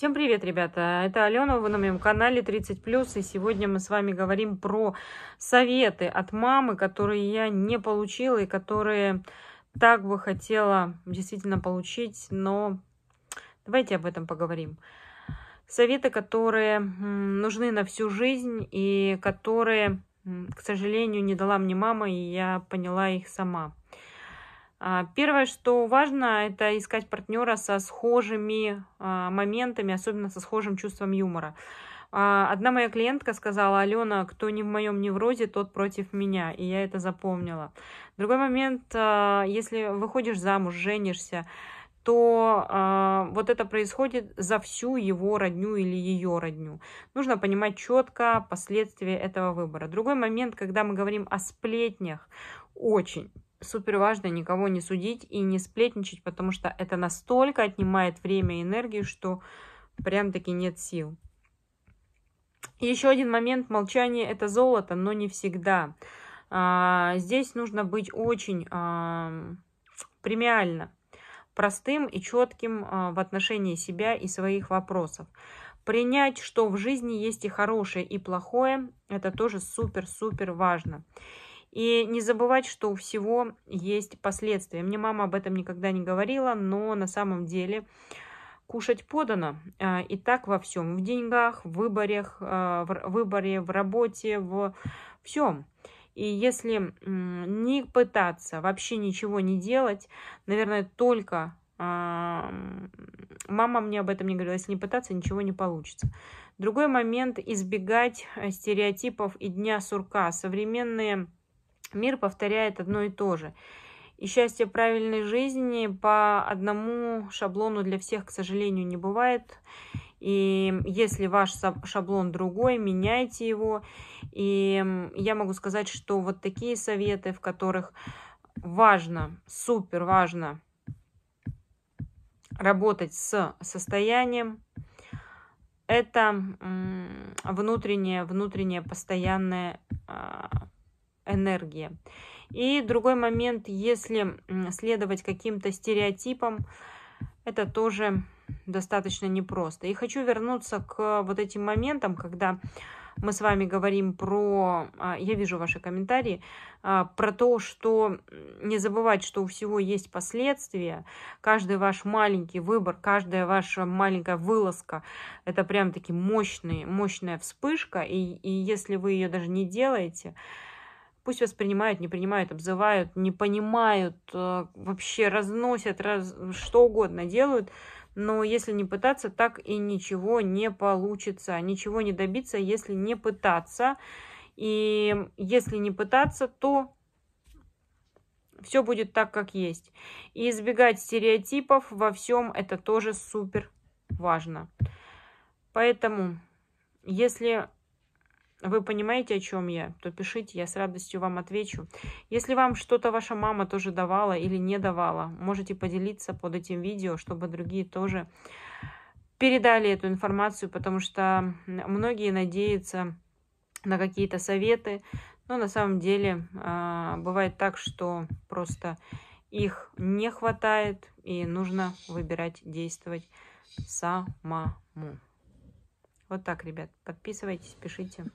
Всем привет, ребята! Это Алена, вы на моем канале 30+, и сегодня мы с вами говорим про советы от мамы, которые я не получила и которые так бы хотела действительно получить, но давайте об этом поговорим. Советы, которые нужны на всю жизнь и которые, к сожалению, не дала мне мама, и я поняла их сама. А, первое, что важно, это искать партнера со схожими а, моментами, особенно со схожим чувством юмора. А, одна моя клиентка сказала, Алена, кто не в моем неврозе, тот против меня. И я это запомнила. Другой момент, если выходишь замуж, женишься, то э, вот это происходит за всю его родню или ее родню. Нужно понимать четко последствия этого выбора. Другой момент, когда мы говорим о сплетнях, очень супер важно никого не судить и не сплетничать, потому что это настолько отнимает время и энергию, что прям-таки нет сил. еще один момент. Молчание – это золото, но не всегда. А, здесь нужно быть очень а, премиально простым и четким а, в отношении себя и своих вопросов. Принять, что в жизни есть и хорошее, и плохое, это тоже супер-супер важно. И не забывать, что у всего есть последствия. Мне мама об этом никогда не говорила, но на самом деле кушать подано. А, и так во всем. В деньгах, в выборах, а, в выборе, в работе, в всем. И если не пытаться вообще ничего не делать, наверное, только а, мама мне об этом не говорила, если не пытаться, ничего не получится. Другой момент – избегать э, стереотипов и дня сурка. Современные Мир повторяет одно и то же. И счастье правильной жизни по одному шаблону для всех, к сожалению, не бывает. И если ваш шаблон другой, меняйте его. И я могу сказать, что вот такие советы, в которых важно, супер важно работать с состоянием, это внутреннее, внутреннее постоянное а, энергия. И другой момент, если следовать каким-то стереотипам, это тоже достаточно непросто. И хочу вернуться к вот этим моментам, когда мы с вами говорим про, а, я вижу ваши комментарии, а, про то, что не забывать, что у всего есть последствия. Каждый ваш маленький выбор, каждая ваша маленькая вылазка, это прям таки мощный, мощная вспышка. И, и если вы ее даже не делаете, Пусть воспринимают, не принимают, обзывают, не понимают, э, вообще разносят, раз, что угодно делают. Но если не пытаться, так и ничего не получится. Ничего не добиться, если не пытаться. И если не пытаться, то все будет так, как есть. И избегать стереотипов во всем это тоже супер важно. Поэтому, если вы понимаете, о чем я, то пишите, я с радостью вам отвечу. Если вам что-то ваша мама тоже давала или не давала, можете поделиться под этим видео, чтобы другие тоже передали эту информацию, потому что многие надеются на какие-то советы, но на самом деле а, бывает так, что просто их не хватает и нужно выбирать, действовать самому. Вот так, ребят, подписывайтесь, пишите.